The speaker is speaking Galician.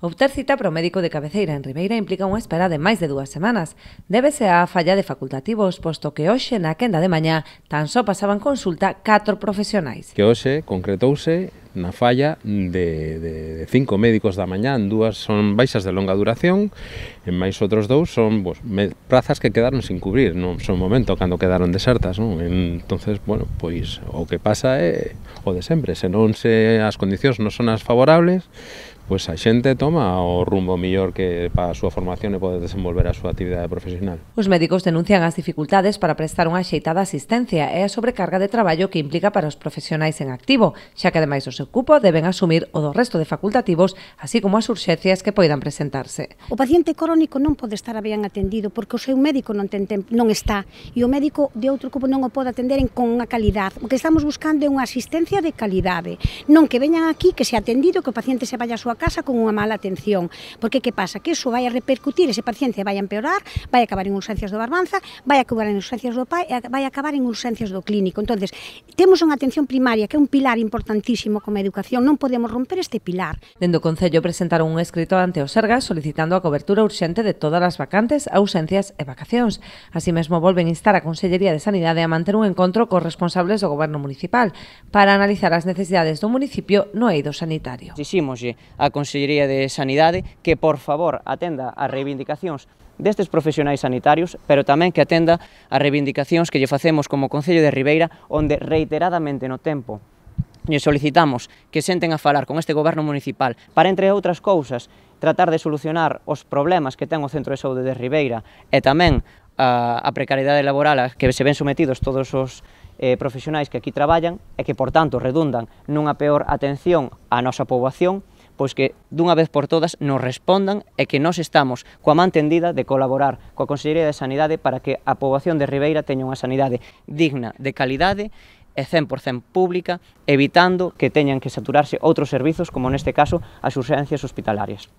Obter cita para o médico de cabeceira en Ribeira implica unha espera de máis de dúas semanas. Débese á falla de facultativos, posto que hoxe na quenda de mañá tan só pasaban consulta catro profesionais. Que hoxe concretouse na falla de, de, de cinco médicos da mañá, en dúas son baixas de longa duración, e máis outros dous son pues, me, prazas que quedaron sin cubrir, non son momento cando quedaron desertas, non? Entonces, bueno, pois o que pasa é o de sempre, se non se as condicións non son as favorables, pois a xente toma o rumbo mellor que para a súa formación e pode desenvolver a súa actividade profesional. Os médicos denuncian as dificultades para prestar unha xeitada asistencia e a sobrecarga de traballo que implica para os profesionais en activo, xa que ademais o seu cupo deben asumir o do resto de facultativos, así como as urxencias que poidan presentarse. O paciente crónico non pode estar ben atendido porque o seu médico non ten tempo, non está e o médico de outro cupo non o pode atender en con unha calidad. O que estamos buscando é unha asistencia de calidade, non que veñan aquí que se atendido que o paciente se vaya a súa casa con unha mala atención. Porque que pasa? Que iso vai a repercutir, ese paciente vai a empeorar, vai a acabar en urxencias do Barbanza, vai a acabar en urxencias do PAI, vai a acabar en urxencias do clínico. Entonces, temos unha atención primaria que é un pilar importantísimo como educación, non podemos romper este pilar. Dendo Concello presentaron un escrito ante o Sergas solicitando a cobertura urxente de todas as vacantes, ausencias e vacacións. Así mesmo volven instar a Consellería de Sanidade a manter un encontro cos responsables do Goberno Municipal para analizar as necesidades do municipio no eido sanitario. Dixímoslle a a Consellería de Sanidade que, por favor, atenda a reivindicacións destes profesionais sanitarios, pero tamén que atenda a reivindicacións que lle facemos como Concello de Ribeira, onde reiteradamente no tempo lle solicitamos que senten a falar con este goberno municipal para, entre outras cousas, tratar de solucionar os problemas que ten o Centro de Saúde de Ribeira e tamén a, a precariedade laboral a que se ven sometidos todos os eh, profesionais que aquí traballan e que, por tanto, redundan nunha peor atención á nosa poboación pois que dunha vez por todas nos respondan e que nós estamos coa má entendida de colaborar coa Consellería de Sanidade para que a poboación de Ribeira teña unha sanidade digna, de calidade e 100% pública, evitando que teñan que saturarse outros servizos, como neste caso as urxencias hospitalarias.